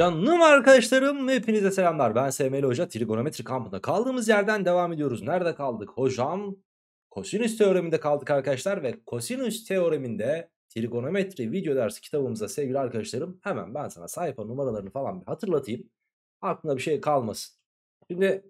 Canım arkadaşlarım hepinize selamlar ben SML Hoca trigonometri kampında kaldığımız yerden devam ediyoruz. Nerede kaldık hocam? Kosinüs teoreminde kaldık arkadaşlar ve kosinüs teoreminde trigonometri video dersi kitabımıza sevgili arkadaşlarım hemen ben sana sayfa numaralarını falan bir hatırlatayım. aklında bir şey kalmasın. Şimdi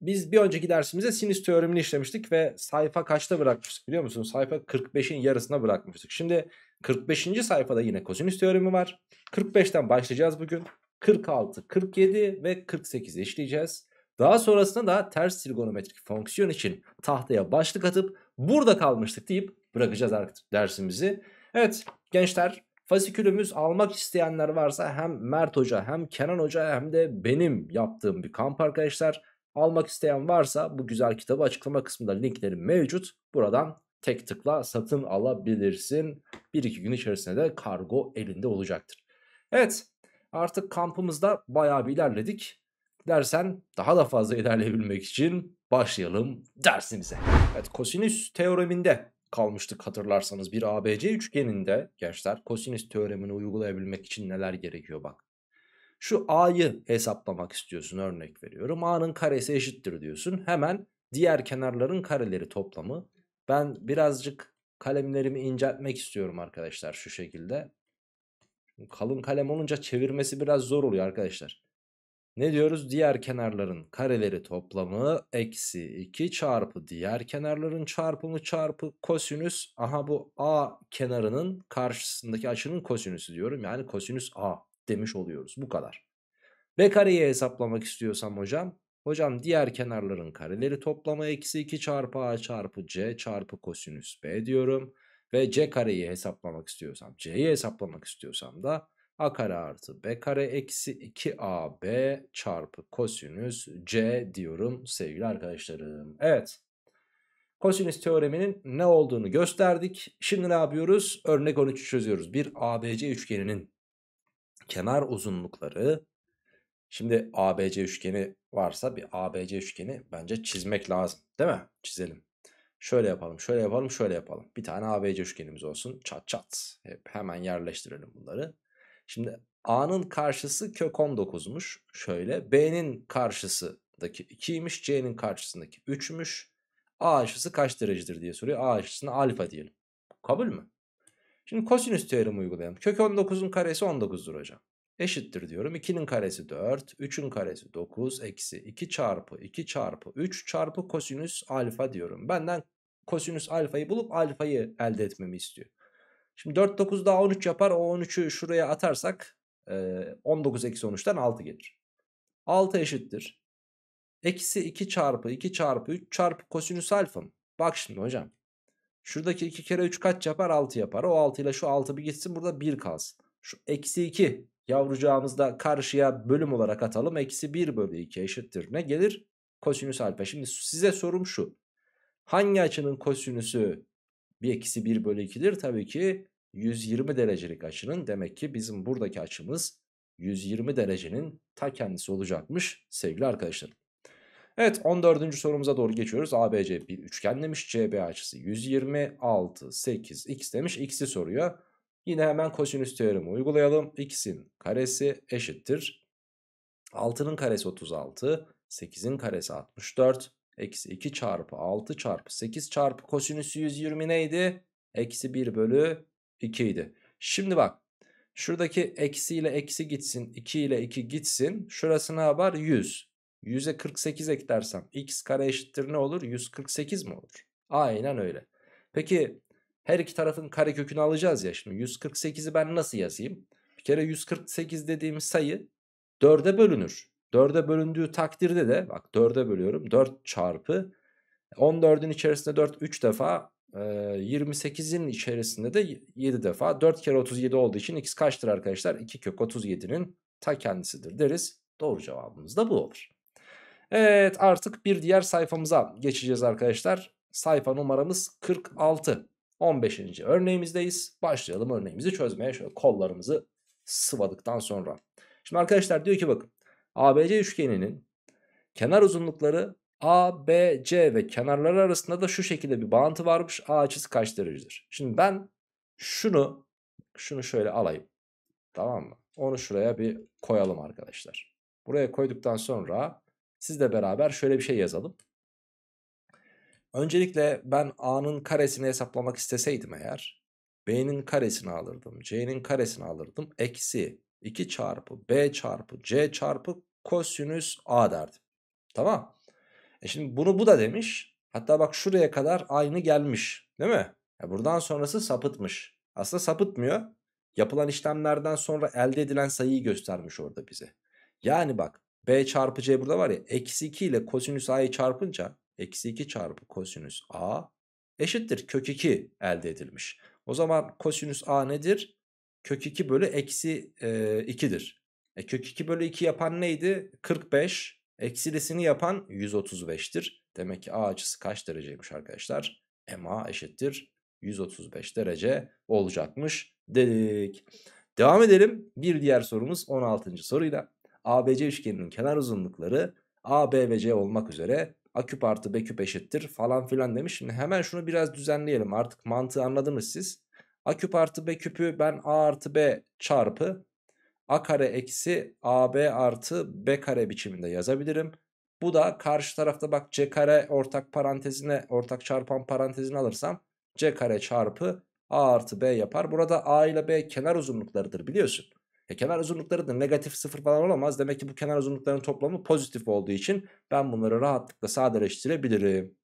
biz bir önceki dersimize sinüs teoremini işlemiştik ve sayfa kaçta bırakmıştık biliyor musunuz? Sayfa 45'in yarısına bırakmıştık. Şimdi 45. sayfada yine kosinüs teoremi var. 45'ten başlayacağız bugün. 46, 47 ve 48 işleyeceğiz. Daha sonrasında da ters trigonometrik fonksiyon için tahtaya başlık atıp burada kalmıştık deyip bırakacağız artık dersimizi. Evet gençler fasikülümüz almak isteyenler varsa hem Mert Hoca hem Kenan Hoca hem de benim yaptığım bir kamp arkadaşlar. Almak isteyen varsa bu güzel kitabı açıklama kısmında linkleri mevcut. Buradan tek tıkla satın alabilirsin. bir iki gün içerisinde de kargo elinde olacaktır. Evet artık kampımızda bayağı bir ilerledik dersen daha da fazla ilerleyebilmek için başlayalım dersimize. Evet kosinüs teoreminde kalmıştık hatırlarsanız bir ABC üçgeninde gençler kosinüs teoremini uygulayabilmek için neler gerekiyor bak. Şu a'yı hesaplamak istiyorsun örnek veriyorum. a'nın karesi eşittir diyorsun. Hemen diğer kenarların kareleri toplamı. Ben birazcık kalemlerimi inceltmek istiyorum arkadaşlar şu şekilde. Kalın kalem olunca çevirmesi biraz zor oluyor arkadaşlar. Ne diyoruz? Diğer kenarların kareleri toplamı eksi 2 çarpı diğer kenarların çarpımı çarpı kosinüs. Aha bu A kenarının karşısındaki açının kosinüsü diyorum. Yani kosinüs A demiş oluyoruz. Bu kadar. B kareyi hesaplamak istiyorsam hocam. Hocam diğer kenarların kareleri toplamı eksi 2 çarpı A çarpı C çarpı kosinüs B diyorum ve c kareyi hesaplamak istiyorsam, c'yi hesaplamak istiyorsam da a kare artı b kare eksi 2ab çarpı kosinüs c diyorum sevgili arkadaşlarım. Evet kosinüs teoreminin ne olduğunu gösterdik. Şimdi ne yapıyoruz? Örnek 13'ü çözüyoruz. Bir ABC üçgeninin kenar uzunlukları Şimdi ABC üçgeni varsa bir ABC üçgeni bence çizmek lazım değil mi? Çizelim. Şöyle yapalım, şöyle yapalım, şöyle yapalım. Bir tane ABC üçgenimiz olsun. Çat çat. Hep hemen yerleştirelim bunları. Şimdi A'nın karşısı kök 19'muş. Şöyle. B'nin karşısındaki 2'ymiş. C'nin karşısındaki 3'müş. A açısı kaç derecedir diye soruyor. A açısına alfa diyelim. Kabul mü? Şimdi kosinüs teoremi uygulayalım. Kök 19'un karesi 19'dur hocam eşittir diyorum. 2'nin karesi 4, 3'ün karesi 9, eksi 2 çarpı 2 çarpı 3 çarpı kosinüs alfa diyorum. Benden kosinüs alfayı bulup alfayı elde etmemi istiyor. Şimdi 4 9 daha 13 yapar. O 13'ü şuraya atarsak 19 e, eksi 13'ten 6 gelir. 6 eşittir. Eksi 2 çarpı 2 çarpı 3 çarpı kosinüs alfa mı? Bak şimdi hocam. Şuradaki 2 kere 3 kaç yapar? 6 yapar. O 6 ile şu 6 bir gitsin burada 1 kalsın. Şu eksi 2 Yavrucağımızı karşıya bölüm olarak atalım. Eksi 1 bölü 2 eşittir. Ne gelir? Kosinüs alfa. Şimdi size sorum şu. Hangi açının kosinüsü bir eksi 1 bölü 2'dir? Tabii ki 120 derecelik açının. Demek ki bizim buradaki açımız 120 derecenin ta kendisi olacakmış sevgili arkadaşlar. Evet 14. sorumuza doğru geçiyoruz. ABC bir üçgen demiş. CB açısı 120, 8, x demiş. X'i soruyor. Yine hemen kosinüs teoremi uygulayalım. İkisinin karesi eşittir. 6'nın karesi 36, 8'in karesi 64, eksi 2 çarpı 6 çarpı 8 çarpı kosinüsü 120 neydi? Eksi 1 bölü 2 idi. Şimdi bak şuradaki eksi ile eksi gitsin 2 ile 2 gitsin. Şurasına var 100. 100'e 48 eklersem x kare eşittir ne olur? 148 mi olur? Aynen öyle. Peki her iki tarafın karekökünü alacağız ya şimdi. 148'i ben nasıl yazayım? Bir kere 148 dediğim sayı 4'e bölünür. 4'e bölündüğü takdirde de bak 4'e bölüyorum. 4 çarpı 14'ün içerisinde 4 3 defa 28'in içerisinde de 7 defa 4 kere 37 olduğu için x kaçtır arkadaşlar? 2 kök 37'nin ta kendisidir deriz. Doğru cevabımız da bu olur. Evet artık bir diğer sayfamıza geçeceğiz arkadaşlar. Sayfa numaramız 46. 15. örneğimizdeyiz. Başlayalım örneğimizi çözmeye. Şöyle kollarımızı sıvadıktan sonra. Şimdi arkadaşlar diyor ki bakın. ABC üçgeninin kenar uzunlukları A, B, C ve kenarları arasında da şu şekilde bir bağıntı varmış. A açısı kaç derecedir? Şimdi ben şunu şunu şöyle alayım. Tamam mı? Onu şuraya bir koyalım arkadaşlar. Buraya koyduktan sonra sizle beraber şöyle bir şey yazalım. Öncelikle ben A'nın karesini hesaplamak isteseydim eğer B'nin karesini alırdım, C'nin karesini alırdım. Eksi 2 çarpı B çarpı C çarpı kosinüs A derdim. Tamam. E şimdi bunu bu da demiş. Hatta bak şuraya kadar aynı gelmiş değil mi? Ya buradan sonrası sapıtmış. Aslında sapıtmıyor. Yapılan işlemlerden sonra elde edilen sayıyı göstermiş orada bize. Yani bak B çarpı C burada var ya. Eksi 2 ile kosinüs A'yı çarpınca eksi 2 çarpı kosinüs a eşittir kök 2 elde edilmiş. O zaman kosinüs a nedir? Kök 2 bölü eksi e, 2'dir. E, kök 2 bölü 2 yapan neydi? 45 eksilisini yapan 135'tir. Demek ki a açısı kaç dereceymiş arkadaşlar? MA eşittir 135 derece olacakmış dedik. Devam edelim. Bir diğer sorumuz 16. soruyla. ABC üçgeninin kenar uzunlukları AB ve C olmak üzere A küp artı B küp eşittir falan filan demiş. Şimdi hemen şunu biraz düzenleyelim artık mantığı anladınız siz. A küp artı B küpü ben A artı B çarpı A kare eksi AB artı B kare biçiminde yazabilirim. Bu da karşı tarafta bak C kare ortak parantezine ortak çarpan parantezini alırsam C kare çarpı A artı B yapar. Burada A ile B kenar uzunluklarıdır biliyorsun. E kenar uzunlukları da negatif sıfır falan olamaz. Demek ki bu kenar uzunlukların toplamı pozitif olduğu için ben bunları rahatlıkla sadeleştirebilirim.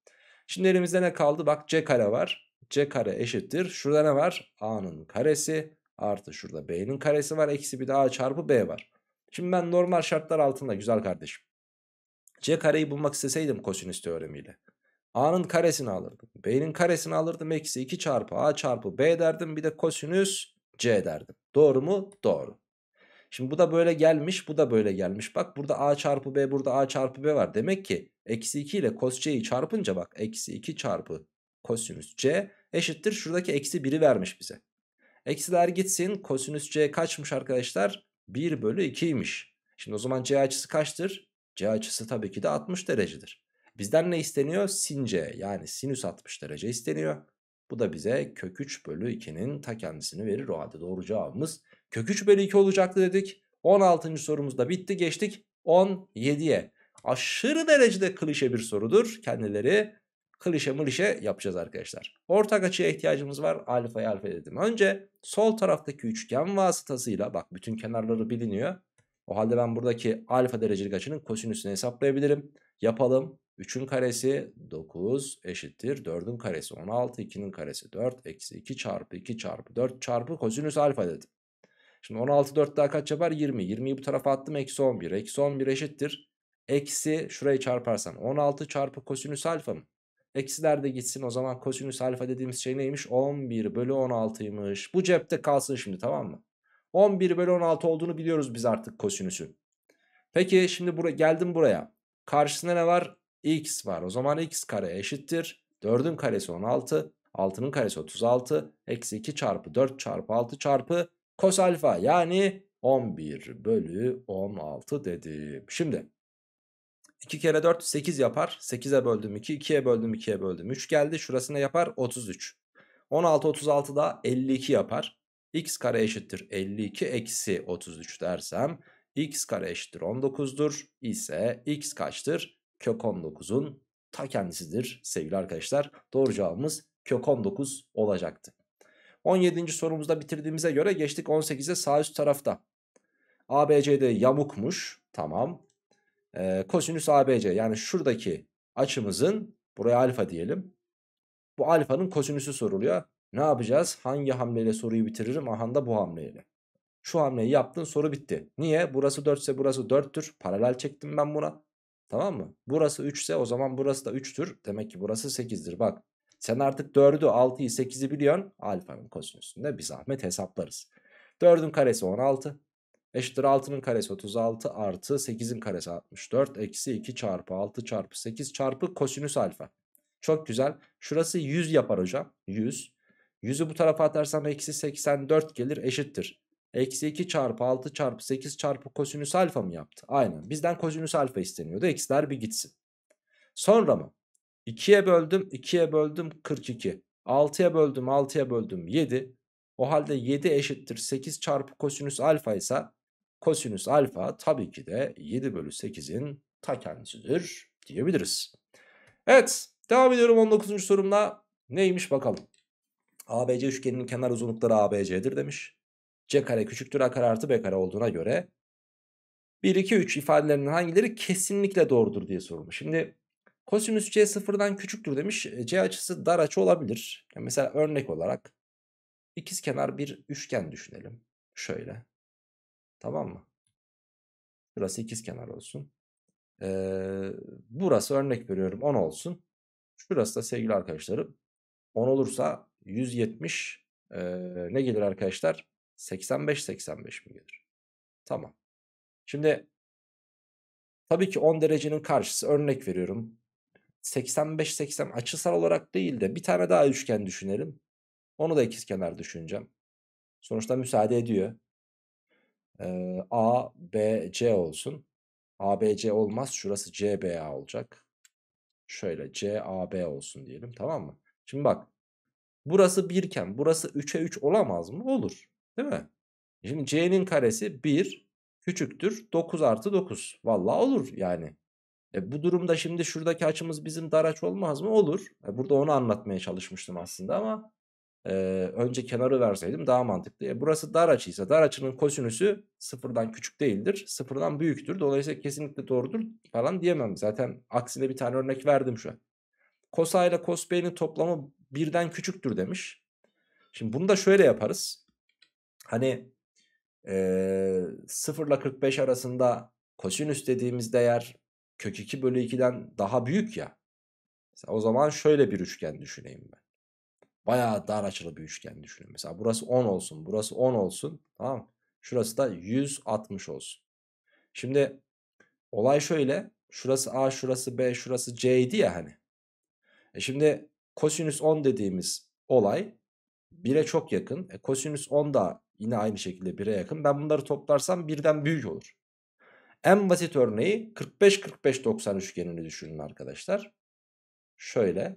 Şimdi elimizde ne kaldı? Bak c kare var. c kare eşittir. Şurada ne var? a'nın karesi artı şurada b'nin karesi var. Eksi bir de a çarpı b var. Şimdi ben normal şartlar altında güzel kardeşim. c kareyi bulmak isteseydim kosinüs teoremiyle. A'nın karesini alırdım. B'nin karesini alırdım. Eksi 2 çarpı A çarpı B derdim. Bir de kosinüs C derdim. Doğru mu? Doğru. Şimdi bu da böyle gelmiş bu da böyle gelmiş. Bak burada a çarpı b burada a çarpı b var. Demek ki eksi 2 ile cos c'yi çarpınca bak eksi 2 çarpı kosinüs c eşittir. Şuradaki eksi 1'i vermiş bize. Eksiler gitsin kosinüs c kaçmış arkadaşlar? 1 bölü 2'ymiş. Şimdi o zaman c açısı kaçtır? c açısı tabii ki de 60 derecedir. Bizden ne isteniyor? Sin c yani sinüs 60 derece isteniyor. Bu da bize kök 3 bölü 2'nin ta kendisini verir. O halde doğru cevabımız Kök 3 bölü 2 olacaktı dedik. 16. sorumuz da bitti geçtik 17'ye. Aşırı derecede klişe bir sorudur. Kendileri klişe mlişe yapacağız arkadaşlar. Ortak açıya ihtiyacımız var. Alfa'ya alfa dedim. Önce sol taraftaki üçgen vasıtasıyla bak bütün kenarları biliniyor. O halde ben buradaki alfa derecelik açının kosinüsünü hesaplayabilirim. Yapalım. 3'ün karesi 9 eşittir 4'ün karesi 16 2'nin karesi 4 eksi 2 çarpı 2 çarpı 4 çarpı kosinüs alfa dedim. Şimdi 16 4 daha kaç yapar? 20. 20'yi bu tarafa attım. Eksi 11. Eksi 11 eşittir. Eksi şurayı çarparsan 16 çarpı kosinüs alfa mı? Eksiler de gitsin o zaman kosinüs alfa dediğimiz şey neymiş? 11 bölü 16'ymış. Bu cepte kalsın şimdi tamam mı? 11 bölü 16 olduğunu biliyoruz biz artık kosinüsün. Peki şimdi bura, geldim buraya. Karşısında ne var? x var. O zaman x kare eşittir. 4'ün karesi 16. 6'nın karesi 36. Eksi 2 çarpı 4 çarpı 6 çarpı kos alfa yani 11 bölü 16 dedim. Şimdi 2 kere 4 8 yapar. 8'e böldüm 2, 2'ye böldüm 2'ye böldüm 3 geldi. Şurası ne yapar? 33. 16 36 da 52 yapar. x kare eşittir 52 eksi 33 dersem x kare eşittir 19'dur ise x kaçtır? Kök 19'un ta kendisidir sevgili arkadaşlar. Doğru cevabımız kök 19 olacaktı. 17. sorumuzda bitirdiğimize göre geçtik 18'e sağ üst tarafta. ABCD yamukmuş. Tamam. Ee, kosinüs ABC yani şuradaki açımızın buraya alfa diyelim. Bu alfanın kosinüsü soruluyor. Ne yapacağız? Hangi hamleyle soruyu bitiririm? Ahanda bu hamleyle. Şu hamleyi yaptın soru bitti. Niye? Burası 4 ise burası 4'tür. Paralel çektim ben buna. Tamam mı? Burası 3 ise o zaman burası da 3'tür. Demek ki burası 8'dir. Bak sen artık 4'ü 6'yı 8'i biliyorsun. Alfanın kosinüsünde bir zahmet hesaplarız. 4'ün karesi 16 eşittir 6'nın karesi 36 artı 8'in karesi 64 eksi 2 çarpı 6 çarpı 8 çarpı kosinüs alfa. Çok güzel. Şurası 100 yapar hocam. 100. 100'ü bu tarafa atarsan eksi 84 gelir eşittir. Eksi 2 çarpı 6 çarpı 8 çarpı kosinüs alfa mı yaptı? Aynen. Bizden kosinüs alfa isteniyordu. Eksiler bir gitsin. Sonra mı? 2'ye böldüm 2'ye böldüm 42. 6'ya böldüm 6'ya böldüm 7. O halde 7 eşittir 8 çarpı kosinüs alfa ise kosinüs alfa tabii ki de 7 bölü 8'in ta kendisidir diyebiliriz. Evet devam ediyorum 19. sorumla neymiş bakalım. ABC üçgeninin kenar uzunlukları ABC'dir demiş. C kare küçüktür A kare artı B kare olduğuna göre 1, 2, 3 ifadelerinin hangileri kesinlikle doğrudur diye sorulmuş. Şimdi Kosinüs c sıfırdan küçüktür demiş. E, c açısı dar açı olabilir. Yani mesela örnek olarak ikiz kenar bir üçgen düşünelim. Şöyle. Tamam mı? Burası ikiz kenar olsun. Ee, burası örnek veriyorum 10 olsun. Şurası da sevgili arkadaşlarım 10 olursa 170 e, ne gelir arkadaşlar? 85-85 mi gelir? Tamam. Şimdi tabii ki 10 derecenin karşısı örnek veriyorum 85-80 açısal olarak değil de bir tane daha üçgen düşünelim. Onu da ikizkenar düşüneceğim. Sonuçta müsaade ediyor. Ee, A, B, C olsun. A, B, C olmaz. Şurası C, B, A olacak. Şöyle C, A, B olsun diyelim tamam mı? Şimdi bak. Burası 1 iken burası 3'e 3 olamaz mı? Olur. Değil mi? Şimdi C'nin karesi 1 küçüktür 9 artı 9. Valla olur yani. E, bu durumda şimdi şuradaki açımız bizim dar aç olmaz mı? Olur. E, burada onu anlatmaya çalışmıştım aslında ama e, önce kenarı verseydim daha mantıklı. E, burası dar açıysa dar açının kosinüsü sıfırdan küçük değildir. Sıfırdan büyüktür. Dolayısıyla kesinlikle doğrudur falan diyemem. Zaten aksine bir tane örnek verdim şu an. Kos A ile kos B'nin toplamı birden küçüktür demiş. Şimdi bunu da şöyle yaparız. Hani e, 0 ile 45 arasında kosinüs dediğimiz değer kök 2 bölü 2'den daha büyük ya. Mesela o zaman şöyle bir üçgen düşüneyim ben. Bayağı dar açılı bir üçgen düşünün. Mesela burası 10 olsun, burası 10 olsun. Tamam Şurası da 160 olsun. Şimdi olay şöyle. Şurası A, şurası B, şurası C idi ya hani. E şimdi kosinüs 10 dediğimiz olay 1'e çok yakın. E kosinüs 10 da yine aynı şekilde 1'e yakın. Ben bunları toplarsam birden büyük olur. En basit örneği 45-45-90 üçgenini düşünün arkadaşlar. Şöyle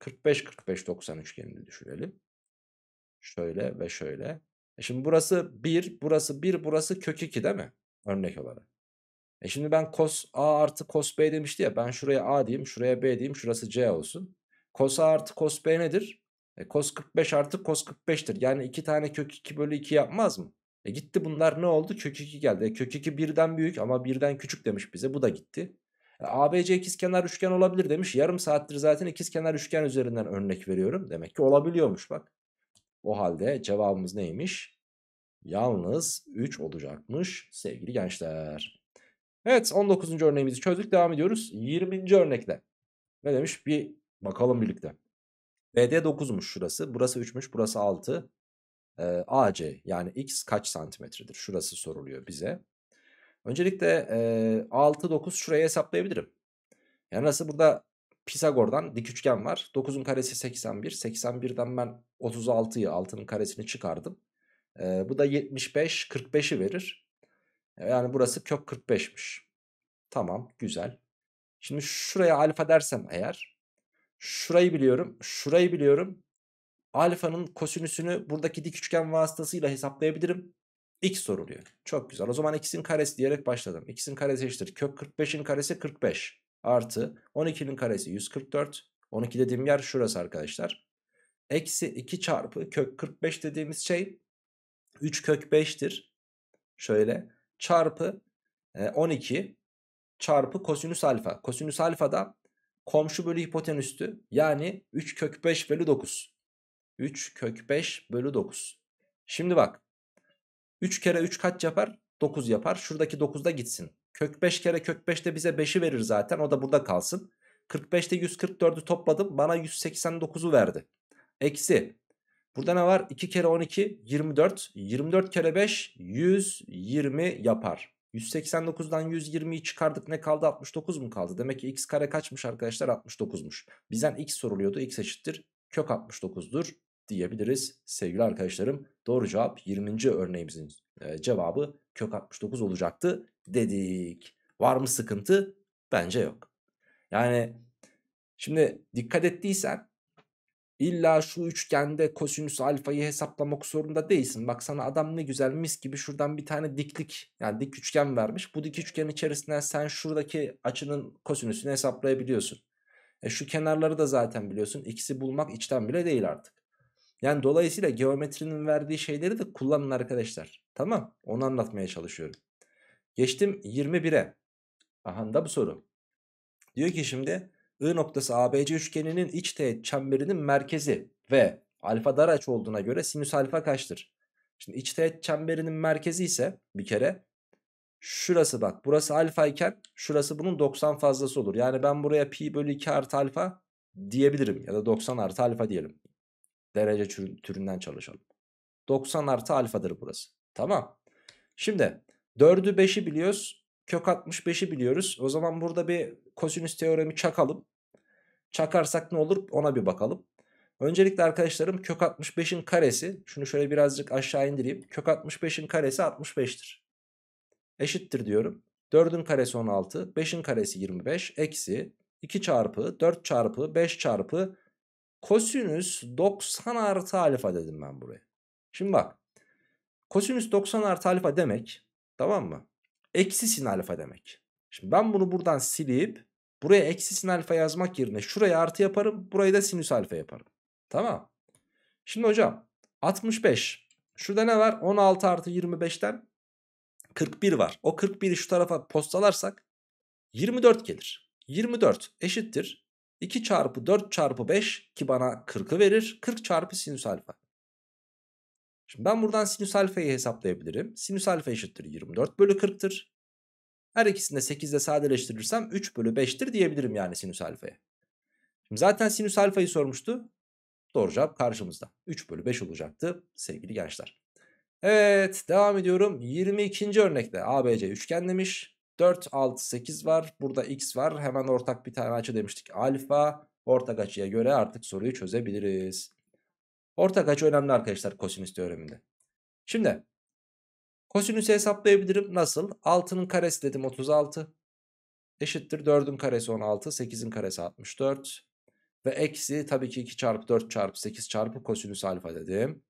45-45-90 üçgenini düşünelim. Şöyle ve şöyle. E şimdi burası 1, burası 1, burası kök 2 değil mi? Örnek olarak. E şimdi ben cos A artı cos B demişti ya. Ben şuraya A diyeyim, şuraya B diyeyim, şurası C olsun. Cos A artı cos B nedir? E, cos 45 artı cos 45'tir. Yani iki tane kök 2 bölü 2 yapmaz mı? E gitti bunlar ne oldu? Kök 2 geldi. E kök 2 birden büyük ama birden küçük demiş bize. Bu da gitti. E ABC ikizkenar üçgen olabilir demiş. Yarım saattir zaten ikizkenar üçgen üzerinden örnek veriyorum. Demek ki olabiliyormuş bak. O halde cevabımız neymiş? Yalnız 3 olacakmış sevgili gençler. Evet 19. örneğimizi çözdük. Devam ediyoruz 20. örnekte. Ne demiş? Bir bakalım birlikte. BD 9'muş şurası. Burası 3'müş. Burası 6 e, AC yani X kaç santimetredir? Şurası soruluyor bize. Öncelikle e, 6, 9 şuraya hesaplayabilirim. Yani nasıl burada Pisagor'dan dik üçgen var. 9'un karesi 81. 81'den ben 36'yı 6'nın karesini çıkardım. E, bu da 75, 45'i verir. E, yani burası kök 45'miş. Tamam güzel. Şimdi şuraya alfa dersem eğer şurayı biliyorum, şurayı biliyorum, alfanın kosinüsünü buradaki dik üçgen vasıtasıyla hesaplayabilirim. X soruluyor. Çok güzel. O zaman x'in karesi diyerek başladım. x'in karesi eşittir. Kök 45'in karesi 45 artı 12'nin karesi 144. 12 dediğim yer şurası arkadaşlar. Eksi 2 çarpı kök 45 dediğimiz şey 3 kök 5'tir. Şöyle çarpı 12 e, çarpı kosinüs alfa. Kosinüs alfa da komşu bölü hipotenüstü yani 3 kök 5 bölü 9. 3 kök 5 bölü 9. Şimdi bak 3 kere 3 kaç yapar? 9 yapar. Şuradaki 9 da gitsin. Kök 5 kere kök 5 de bize 5'i verir zaten. O da burada kalsın. 45'te 144'ü topladım. Bana 189'u verdi. Eksi. Burada ne var? 2 kere 12 24. 24 kere 5 120 yapar. 189'dan 120'yi çıkardık ne kaldı 69 mu kaldı? Demek ki x kare kaçmış arkadaşlar 69'muş. Bizden x soruluyordu x eşittir kök 69'dur diyebiliriz sevgili arkadaşlarım. Doğru cevap 20. örneğimizin e, cevabı kök 69 olacaktı dedik. Var mı sıkıntı? Bence yok. Yani şimdi dikkat ettiysen illa şu üçgende kosinüs alfayı hesaplamak zorunda değilsin. Bak sana adam ne güzel mis gibi şuradan bir tane diklik yani dik üçgen vermiş. Bu dik üçgen içerisinden sen şuradaki açının kosinüsünü hesaplayabiliyorsun. E şu kenarları da zaten biliyorsun. İkisi bulmak içten bile değil artık. Yani dolayısıyla geometrinin verdiği şeyleri de kullanın arkadaşlar. Tamam onu anlatmaya çalışıyorum. Geçtim 21'e. Aha da bu soru. Diyor ki şimdi I noktası ABC üçgeninin iç teğet çemberinin merkezi ve alfa dar aç olduğuna göre sinüs alfa kaçtır? Şimdi iç teğet çemberinin merkezi ise bir kere şurası bak burası alfa iken şurası bunun 90 fazlası olur. Yani ben buraya pi bölü 2 artı alfa diyebilirim ya da 90 artı alfa diyelim derece türünden çalışalım. 90 artı alfadır burası. Tamam. Şimdi 4'ü 5'i biliyoruz. Kök 65'i biliyoruz. O zaman burada bir kosinüs teoremi çakalım. Çakarsak ne olur ona bir bakalım. Öncelikle arkadaşlarım kök 65'in karesi. Şunu şöyle birazcık aşağı indireyim. Kök 65'in karesi 65'tir. Eşittir diyorum. 4'ün karesi 16. 5'in karesi 25. Eksi 2 çarpı 4 çarpı 5 çarpı kosinüs 90 artı alfa dedim ben buraya. Şimdi bak kosinüs 90 artı alfa demek tamam mı? Eksi sin alfa demek. Şimdi ben bunu buradan silip buraya eksi sin alfa yazmak yerine şuraya artı yaparım. Burayı da sinüs alfa yaparım. Tamam. Şimdi hocam 65. Şurada ne var? 16 artı 25'ten 41 var. O 41'i şu tarafa postalarsak 24 gelir. 24 eşittir 2 çarpı 4 çarpı 5 ki bana 40'ı verir. 40 çarpı sinüs alfa. Şimdi ben buradan sinüs alfayı hesaplayabilirim. Sinüs alfa eşittir 24 bölü 40'tır. Her ikisini de 8 ile sadeleştirirsem 3 bölü 5'tir diyebilirim yani sinüs alfaya. Şimdi zaten sinüs alfayı sormuştu. Doğru cevap karşımızda. 3 bölü 5 olacaktı sevgili gençler. Evet devam ediyorum. 22. örnekte ABC üçgen demiş. 4, 6, 8 var. Burada x var. Hemen ortak bir tane açı demiştik. Alfa ortak açıya göre artık soruyu çözebiliriz. Ortak açı önemli arkadaşlar kosinüs teoreminde. Şimdi kosinüsü hesaplayabilirim. Nasıl? 6'nın karesi dedim 36. Eşittir 4'ün karesi 16. 8'in karesi 64. Ve eksi tabii ki 2 çarpı 4 çarpı 8 çarpı kosinüs alfa dedim.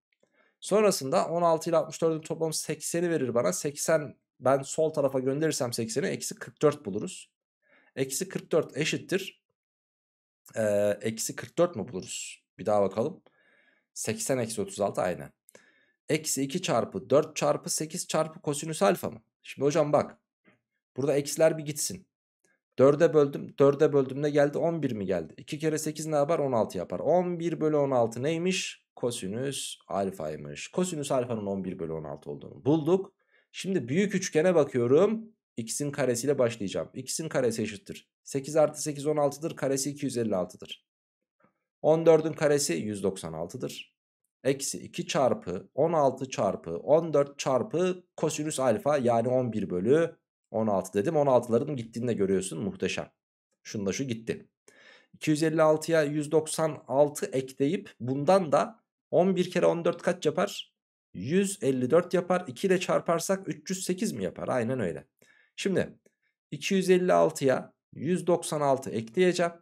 Sonrasında 16 ile 64'ün toplamı 80'i verir bana. 80 ben sol tarafa gönderirsem 80'i eksi 44 buluruz. Eksi 44 eşittir. Ee, eksi 44 mu buluruz? Bir daha bakalım. 80 eksi 36 aynı. Eksi 2 çarpı 4 çarpı 8 çarpı kosinüs alfa mı? Şimdi hocam bak. Burada eksiler bir gitsin. 4'e böldüm. 4'e böldüm ne geldi? 11 mi geldi? 2 kere 8 ne yapar? 16 yapar. 11 bölü 16 neymiş? Kosinüs alfaymış. Kosinüs alfanın 11 bölü 16 olduğunu bulduk. Şimdi büyük üçgene bakıyorum. X'in karesiyle başlayacağım. X'in karesi eşittir. 8 artı 8 16'dır. Karesi 256'dır. 14'ün karesi 196'dır. Eksi 2 çarpı 16 çarpı 14 çarpı kosinüs alfa yani 11 bölü 16 dedim. 16'ların gittiğini görüyorsun muhteşem. Şunda şu gitti. 256'ya 196 ekleyip bundan da 11 kere 14 kaç yapar? 154 yapar. 2 ile çarparsak 308 mi yapar? Aynen öyle. Şimdi 256'ya 196 ekleyeceğim.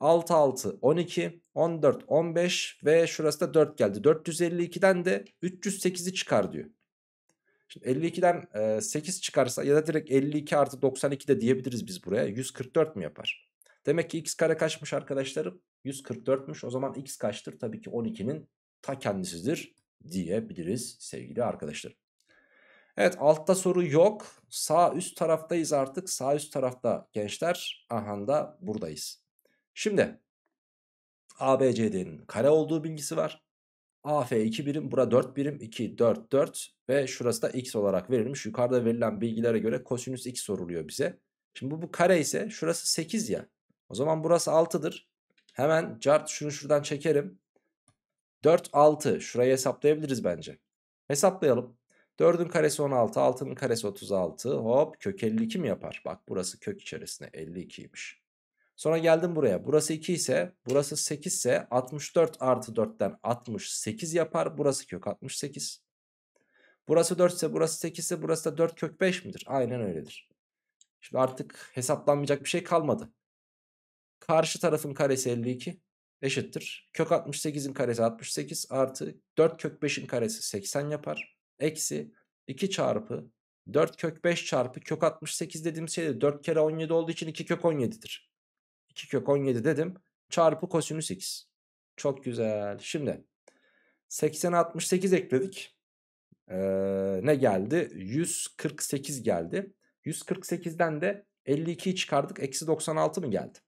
6 6 12 14 15 ve şurası da 4 geldi. 452'den de 308'i çıkar diyor. Şimdi 52'den 8 e, çıkarsa ya da direkt 52 artı 92 de diyebiliriz biz buraya. 144 mi yapar? Demek ki x kare kaçmış arkadaşlarım? 144'müş. O zaman x kaçtır? Tabii ki 12'nin ta kendisidir diyebiliriz sevgili arkadaşlar. Evet altta soru yok. Sağ üst taraftayız artık. Sağ üst tarafta gençler ahanda buradayız. Şimdi ABCD'nin kare olduğu bilgisi var. AF 2 birim, bura 4 birim, 2, 4, 4 ve şurası da x olarak verilmiş. Yukarıda verilen bilgilere göre kosinüs x soruluyor bize. Şimdi bu, bu kare ise şurası 8 ya. O zaman burası 6'dır. Hemen cart şunu şuradan çekerim. 4, 6. Şurayı hesaplayabiliriz bence. Hesaplayalım. 4'ün karesi 16, 6'nın karesi 36. Hop kök 52 mi yapar? Bak burası kök içerisinde 52'ymiş. Sonra geldim buraya. Burası 2 ise, burası 8 ise 64 artı 4'ten 68 yapar. Burası kök 68. Burası 4 ise, burası 8 ise burası da 4 kök 5 midir? Aynen öyledir. Şimdi artık hesaplanmayacak bir şey kalmadı. Karşı tarafın karesi 52 eşittir. Kök 68'in karesi 68 artı 4 kök 5'in karesi 80 yapar. Eksi 2 çarpı 4 kök 5 çarpı kök 68 dediğim şey de 4 kere 17 olduğu için 2 kök 17'dir. 2 kök 17 dedim. Çarpı kosinüs x Çok güzel. Şimdi 80 68 ekledik. Ee, ne geldi? 148 geldi. 148'den de 52'yi çıkardık. Eksi 96 mı geldi?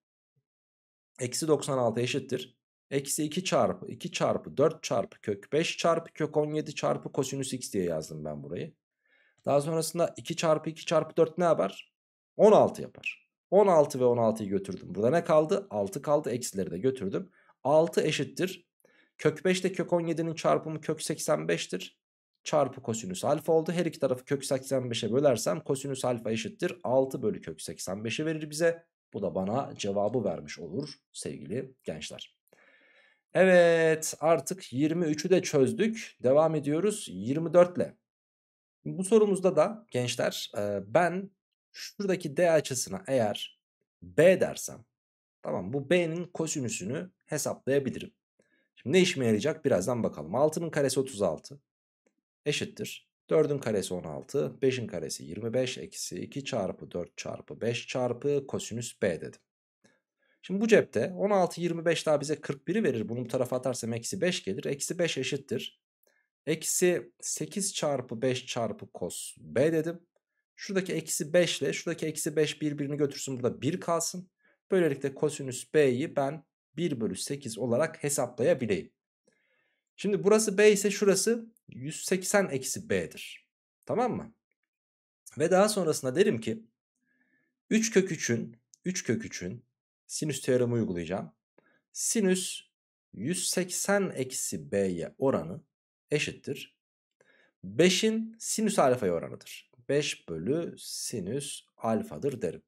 Eksi 96 eşittir. Eksi 2 çarpı 2 çarpı 4 çarpı kök 5 çarpı kök 17 çarpı kosinüs x diye yazdım ben burayı. Daha sonrasında 2 çarpı 2 çarpı 4 ne yapar? 16 yapar. 16 ve 16'yı götürdüm. Burada ne kaldı? 6 kaldı. Eksileri de götürdüm. 6 eşittir. Kök 5 de kök 17'nin çarpımı kök 85'tir. Çarpı kosinüs alfa oldu. Her iki tarafı kök 85'e bölersem kosinüs alfa eşittir. 6 bölü kök 85'i verir bize. Bu da bana cevabı vermiş olur sevgili gençler. Evet artık 23'ü de çözdük. Devam ediyoruz 24 ile. Bu sorumuzda da gençler e, ben şuradaki D açısına eğer B dersem tamam bu B'nin kosinüsünü hesaplayabilirim. Şimdi ne işime yarayacak birazdan bakalım. 6'nın karesi 36 eşittir. 4'ün karesi 16, 5'in karesi 25, eksi 2 çarpı 4 çarpı 5 çarpı kosinüs b dedim. Şimdi bu cepte 16, 25 daha bize 41'i verir. Bunu bu tarafa atarsam eksi 5 gelir. Eksi 5 eşittir. Eksi 8 çarpı 5 çarpı kos b dedim. Şuradaki eksi 5 ile şuradaki eksi 5 birbirini götürsün. Burada 1 kalsın. Böylelikle kosinüs b'yi ben 1 bölü 8 olarak hesaplayabileyim. Şimdi burası b ise şurası 180 eksi b'dir. Tamam mı? Ve daha sonrasında derim ki 3 kök 3'ün 3 kök 3'ün sinüs teoremi uygulayacağım. Sinüs 180 eksi b'ye oranı eşittir. 5'in sinüs alfaya oranıdır. 5 bölü sinüs alfadır derim.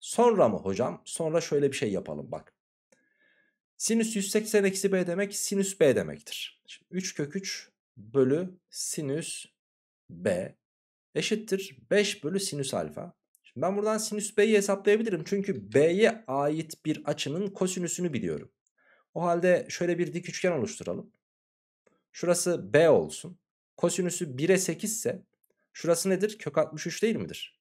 Sonra mı hocam? Sonra şöyle bir şey yapalım bak. Sinüs 180 eksi b demek sinüs b demektir. Şimdi 3 kök 3 bölü sinüs b eşittir 5 bölü sinüs alfa. Şimdi ben buradan sinüs b'yi hesaplayabilirim. Çünkü b'ye ait bir açının kosinüsünü biliyorum. O halde şöyle bir dik üçgen oluşturalım. Şurası b olsun. Kosinüsü 1'e 8 ise şurası nedir? Kök 63 değil midir?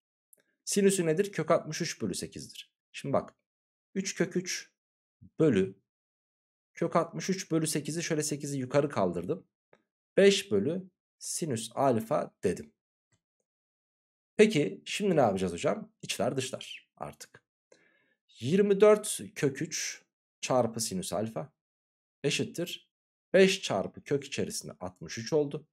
Sinüsü nedir? Kök 63 bölü 8'dir. Şimdi bak 3 kök 3 bölü kök 63 bölü 8'i şöyle 8'i yukarı kaldırdım. 5 bölü sinüs alfa dedim. Peki şimdi ne yapacağız hocam? İçler dışlar artık. 24 kök 3 çarpı sinüs alfa eşittir. 5 çarpı kök içerisinde 63 oldu.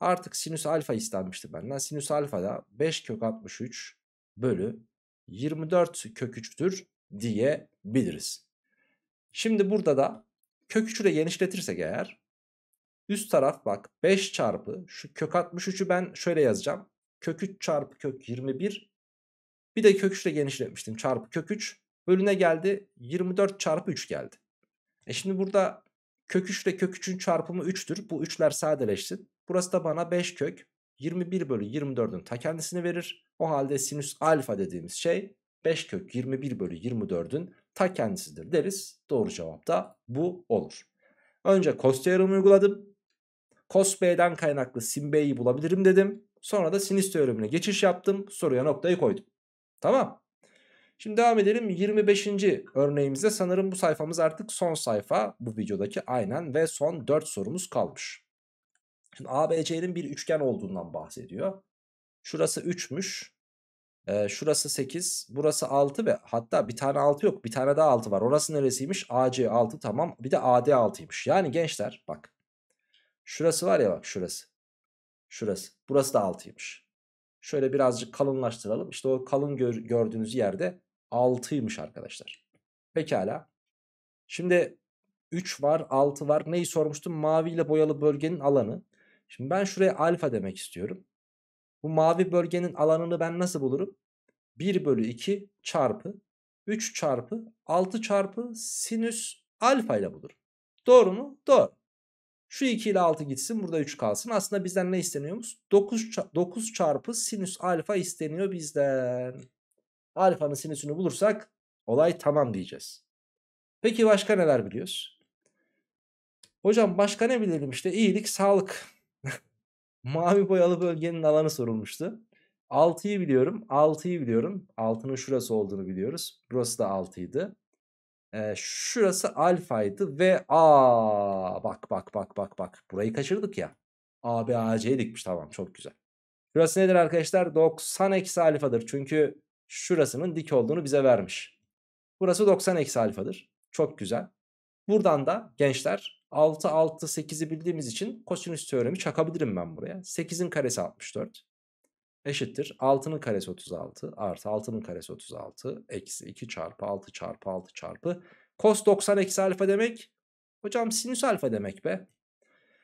Artık sinüs alfa istenmişti benden. Sinüs alfa da 5 kök 63 bölü 24 kök 3'tür diyebiliriz. Şimdi burada da kök 3'ü de genişletirsek eğer Üst taraf bak 5 çarpı şu kök 63'ü ben şöyle yazacağım. Kök 3 çarpı kök 21. Bir de kök 3 ile genişletmiştim. Çarpı kök 3 bölüne geldi. 24 çarpı 3 geldi. E şimdi burada kök 3 ile kök 3'ün çarpımı 3'tür. Bu 3'ler sadeleşsin. Burası da bana 5 kök 21 bölü 24'ün ta kendisini verir. O halde sinüs alfa dediğimiz şey 5 kök 21 bölü 24'ün ta kendisidir deriz. Doğru cevap da bu olur. Önce kos teoremi uyguladım cos b'den kaynaklı sin b'yi bulabilirim dedim. Sonra da sinüs teoremine geçiş yaptım. Soruya noktayı koydum. Tamam. Şimdi devam edelim 25. örneğimizde sanırım bu sayfamız artık son sayfa bu videodaki aynen ve son 4 sorumuz kalmış. Şimdi ABC'nin bir üçgen olduğundan bahsediyor. Şurası 3'müş. E, ee, şurası 8. Burası 6 ve hatta bir tane 6 yok. Bir tane daha 6 var. Orası neresiymiş? AC 6 tamam. Bir de AD 6'ymış. Yani gençler bak. Şurası var ya bak şurası. Şurası. Burası da 6'ymış. Şöyle birazcık kalınlaştıralım. İşte o kalın gör gördüğünüz yerde 6'ymış arkadaşlar. Pekala. Şimdi 3 var 6 var. Neyi sormuştum? Mavi ile boyalı bölgenin alanı. Şimdi ben şuraya alfa demek istiyorum. Bu mavi bölgenin alanını ben nasıl bulurum? 1 bölü 2 çarpı 3 çarpı 6 çarpı sinüs alfa ile bulurum. Doğru mu? Doğru. Şu 2 ile 6 gitsin burada 3 kalsın. Aslında bizden ne isteniyormuş? 9, 9 çarpı sinüs alfa isteniyor bizden. Alfanın sinüsünü bulursak olay tamam diyeceğiz. Peki başka neler biliyoruz? Hocam başka ne bilelim işte iyilik, sağlık. Mavi boyalı bölgenin alanı sorulmuştu. 6'yı biliyorum, 6'yı biliyorum. 6'nın şurası olduğunu biliyoruz. Burası da 6'ydı. E, şurası alfaydı ve a bak bak bak bak bak burayı kaçırdık ya. A, B, A, C dikmiş tamam çok güzel. Şurası nedir arkadaşlar? 90 eksi alfadır. Çünkü şurasının dik olduğunu bize vermiş. Burası 90 eksi alfadır. Çok güzel. Buradan da gençler 6, 6, 8'i bildiğimiz için kosinüs teoremi çakabilirim ben buraya. 8'in karesi 64 eşittir. 6'nın karesi 36 artı 6'nın karesi 36 eksi 2 çarpı 6 çarpı 6 çarpı. Kos 90 eksi alfa demek. Hocam sinüs alfa demek be.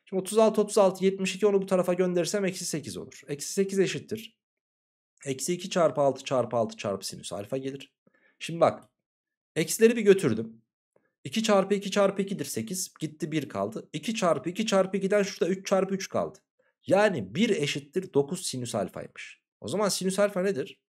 Şimdi 36 36 72 onu bu tarafa gönderirsem eksi 8 olur. Eksi 8 eşittir. Eksi 2 çarpı 6 çarpı 6 çarpı sinüs alfa gelir. Şimdi bak eksileri bir götürdüm. 2 çarpı 2 çarpı 2'dir 8 gitti 1 kaldı. 2 çarpı 2 çarpı 2'den şurada 3 çarpı 3 kaldı. Yani 1 eşittir 9 sinüs alfaymış. O zaman sinüs alfa nedir?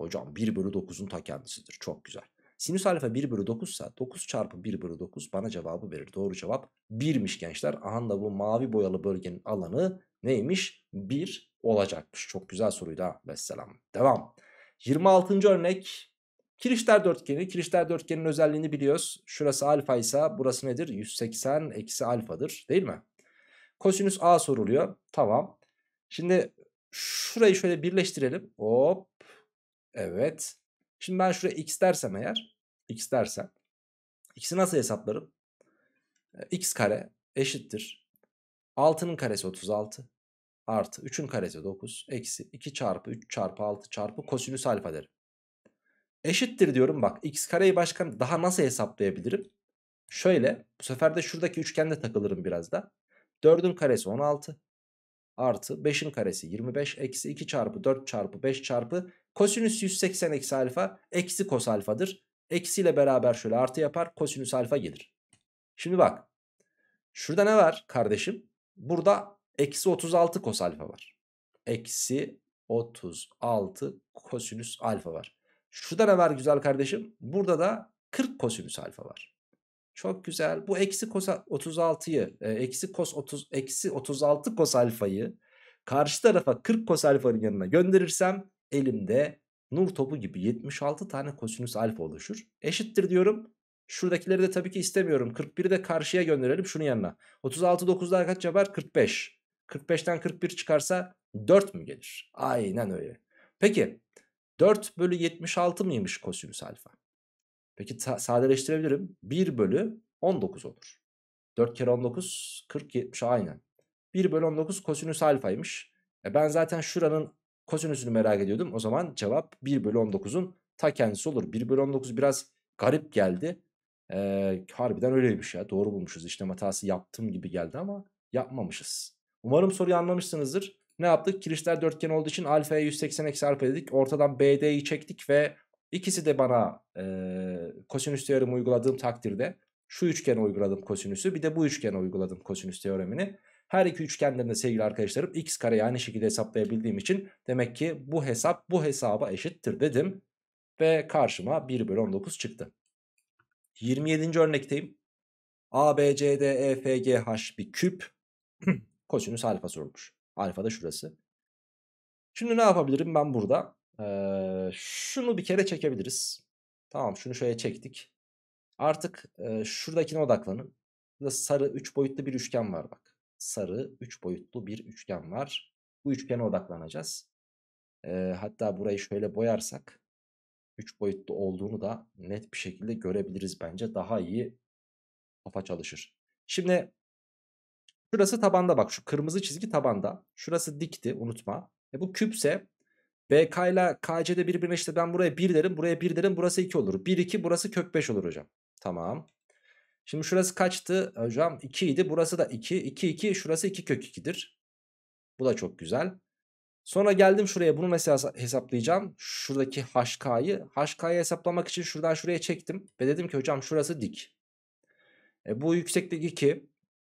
Hocam 1 bölü 9'un ta kendisidir. Çok güzel. Sinüs alfa 1 bölü 9 ise 9 çarpı 1 bölü 9 bana cevabı verir. Doğru cevap 1'miş gençler. Aha da bu mavi boyalı bölgenin alanı neymiş? 1 olacakmış. Çok güzel soruydu ha. Vesselam. Devam. 26. örnek. Kirişler dörtgeni. Kirişler dörtgenin özelliğini biliyoruz. Şurası alfa ise burası nedir? 180 eksi alfadır değil mi? Kosinüs A soruluyor. Tamam. Şimdi şurayı şöyle birleştirelim. Hop. Evet. Şimdi ben şuraya x dersem eğer. x dersem. x'i nasıl hesaplarım? Ee, x kare eşittir. 6'nın karesi 36 artı 3'ün karesi 9 eksi 2 çarpı 3 çarpı 6 çarpı kosinüs alfa derim. Eşittir diyorum bak x kareyi başka daha nasıl hesaplayabilirim? Şöyle bu sefer de şuradaki üçgende takılırım biraz da. 4'ün karesi 16 artı 5'in karesi 25 eksi 2 çarpı 4 çarpı 5 çarpı kosinüs 180 eksi alfa eksi kos alfadır. Eksiyle beraber şöyle artı yapar kosinüs alfa gelir. Şimdi bak şurada ne var kardeşim? Burada eksi 36 kos alfa var. Eksi 36 kosinüs alfa var. Şurada ne var güzel kardeşim? Burada da 40 kosinüs alfa var. Çok güzel. Bu eksi kos 36'yı, e, eksi kos 30, eksi 36 kos alfayı karşı tarafa 40 kos alfanın yanına gönderirsem elimde nur topu gibi 76 tane kosinüs alfa oluşur. Eşittir diyorum. Şuradakileri de tabii ki istemiyorum. 41'i de karşıya gönderelim şunun yanına. 36 9'dan kaç yapar? 45. 45'ten 41 çıkarsa 4 mü gelir? Aynen öyle. Peki 4 bölü 76 mıymış kosinüs alfa? Peki sadeleştirebilirim. 1 bölü 19 olur. 4 kere 19 40 70 aynen. 1 bölü 19 kosinüs alfaymış. E ben zaten şuranın kosinüsünü merak ediyordum. O zaman cevap 1 bölü 19'un ta kendisi olur. 1 bölü 19 biraz garip geldi. Ee, harbiden öyleymiş ya. Doğru bulmuşuz. İşte hatası yaptım gibi geldi ama yapmamışız. Umarım soruyu anlamışsınızdır. Ne yaptık? Kirişler dörtgen olduğu için alfaya 180 eksi alfa dedik. Ortadan BD'yi çektik ve İkisi de bana e, kosinüs teoremi uyguladığım takdirde şu üçgene uyguladım kosinüsü bir de bu üçgene uyguladım kosinüs teoremini. Her iki üçgenden sevgili arkadaşlarım x kareyi aynı şekilde hesaplayabildiğim için demek ki bu hesap bu hesaba eşittir dedim. Ve karşıma 1 bölü 19 çıktı. 27. örnekteyim. A, B, C, D, E, F, G, H bir küp. kosinüs alfa sorulmuş. Alfa da şurası. Şimdi ne yapabilirim ben burada? Ee, şunu bir kere çekebiliriz. Tamam şunu şöyle çektik. Artık e, şuradakine odaklanın. Burada sarı 3 boyutlu bir üçgen var bak. Sarı 3 boyutlu bir üçgen var. Bu üçgene odaklanacağız. E, hatta burayı şöyle boyarsak 3 boyutlu olduğunu da net bir şekilde görebiliriz bence. Daha iyi kafa çalışır. Şimdi şurası tabanda bak şu kırmızı çizgi tabanda. Şurası dikti unutma. E, bu küpse BK ile KC'de birbirine işte ben buraya 1 derim buraya 1 derim burası 2 olur. 1 2 burası kök 5 olur hocam. Tamam. Şimdi şurası kaçtı hocam? 2 idi burası da 2. 2 2 şurası 2 kök 2'dir. Bu da çok güzel. Sonra geldim şuraya bunu mesela hesaplayacağım. Şuradaki HK'yı. HK'yı hesaplamak için şuradan şuraya çektim. Ve dedim ki hocam şurası dik. E, bu yükseklik 2.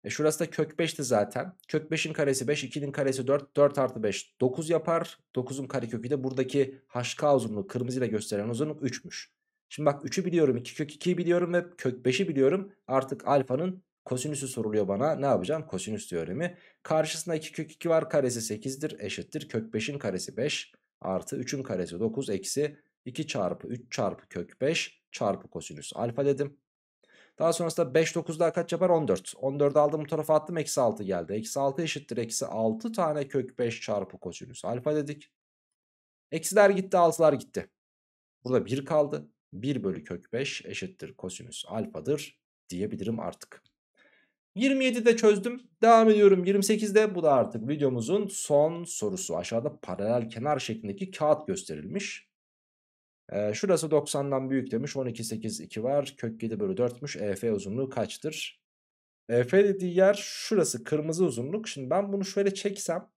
E şurası da kök 5'ti zaten. Kök 5'in karesi 5, 2'nin karesi 4, 4 artı 5 9 yapar. 9'un karekökü de buradaki HK uzunluğu kırmızıyla gösteren uzunluk 3'müş. Şimdi bak 3'ü biliyorum, 2 kök 2'yi biliyorum ve kök 5'i biliyorum. Artık alfanın kosinüsü soruluyor bana. Ne yapacağım? Kosinüs teoremi. Karşısında 2 kök 2 var. Karesi 8'dir. Eşittir. Kök 5'in karesi 5 artı 3'ün karesi 9 eksi 2 çarpı 3 çarpı kök 5 çarpı kosinüs alfa dedim. Daha sonrasında 5 daha kaç yapar? 14. 14'ü aldım bu tarafa attım. Eksi 6 geldi. Eksi 6 eşittir. Eksi 6 tane kök 5 çarpı kosinüs alfa dedik. Eksiler gitti 6'lar gitti. Burada 1 kaldı. 1 bölü kök 5 eşittir kosinüs alfadır diyebilirim artık. 27'de çözdüm. Devam ediyorum 28'de. Bu da artık videomuzun son sorusu. Aşağıda paralel kenar şeklindeki kağıt gösterilmiş. E, şurası 90'dan büyük demiş. 12, 8, 2 var. Kök 7 bölü 4'müş. EF uzunluğu kaçtır? EF dediği yer şurası kırmızı uzunluk. Şimdi ben bunu şöyle çeksem.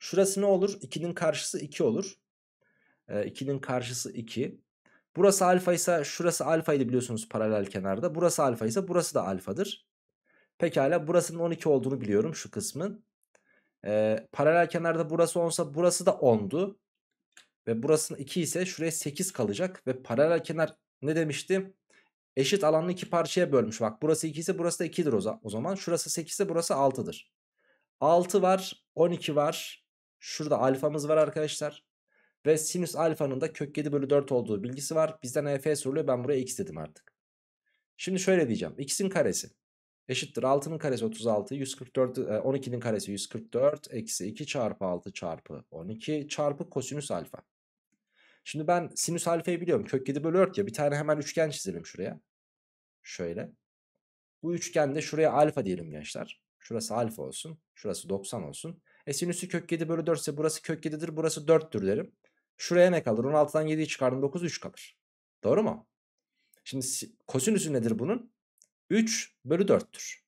Şurası ne olur? 2'nin karşısı 2 olur. E, ee, 2'nin karşısı 2. Burası alfa ise şurası alfaydı biliyorsunuz paralel kenarda. Burası alfa ise burası da alfadır. Pekala burasının 12 olduğunu biliyorum şu kısmın. Ee, paralel kenarda burası 10'sa burası da 10'du. Ve burasının 2 ise şuraya 8 kalacak. Ve paralel kenar ne demiştim? Eşit alanını iki parçaya bölmüş. Bak burası 2 ise burası da 2'dir o zaman. Şurası 8 ise burası 6'dır. 6 var, 12 var. Şurada alfamız var arkadaşlar. Ve sinüs alfanın da kök 7 bölü 4 olduğu bilgisi var. Bizden EF soruluyor. Ben buraya x dedim artık. Şimdi şöyle diyeceğim. x'in karesi eşittir 6'nın karesi 36 144 12'nin karesi 144 eksi 2 çarpı 6 çarpı 12 çarpı kosinüs alfa. Şimdi ben sinüs alfayı biliyorum. Kök 7 bölü 4 ya. Bir tane hemen üçgen çizelim şuraya. Şöyle. Bu üçgende şuraya alfa diyelim gençler. Şurası alfa olsun. Şurası 90 olsun. E sinüsü kök 7 bölü 4 ise burası kök 7'dir. Burası 4'tür derim. Şuraya ne kalır? 16'dan 7'yi çıkardım. 9 3 kalır. Doğru mu? Şimdi kosinüsü nedir bunun? 3 bölü 4'tür.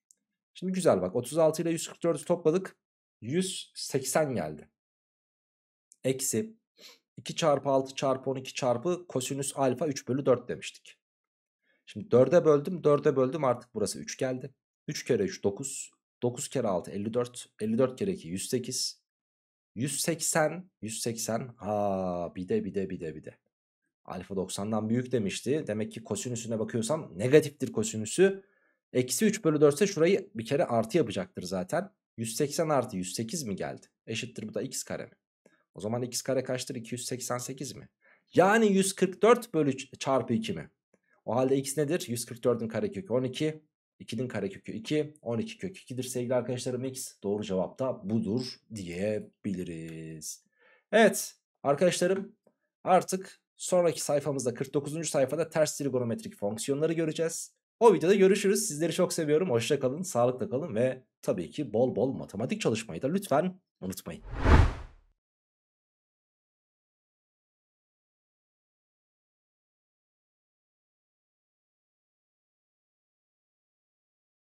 Şimdi güzel bak 36 ile 144'ü topladık. 180 geldi. Eksi 2 çarpı 6 çarpı 12 çarpı kosinüs alfa 3 bölü 4 demiştik. Şimdi 4'e böldüm 4'e böldüm artık burası 3 geldi. 3 kere 3 9. 9 kere 6 54. 54 kere 2 108. 180. 180. Ha bir de bir de bir de bir de. Alfa 90'dan büyük demişti. Demek ki kosinüsüne bakıyorsam negatiftir kosinüsü. Eksi 3 bölü 4 ise şurayı bir kere artı yapacaktır zaten. 180 artı 108 mi geldi? Eşittir bu da x kare mi? O zaman x kare kaçtır? 288 mi? Yani 144 bölü çarpı 2 mi? O halde x nedir? 144'ün karekökü 12. 2'nin karekökü 2. 12 kök 2'dir sevgili arkadaşlarım x. Doğru cevap da budur diyebiliriz. Evet arkadaşlarım artık sonraki sayfamızda 49. sayfada ters trigonometrik fonksiyonları göreceğiz. O videoda görüşürüz. Sizleri çok seviyorum. Hoşça kalın, sağlıkla kalın ve tabii ki bol bol matematik çalışmayı da lütfen unutmayın.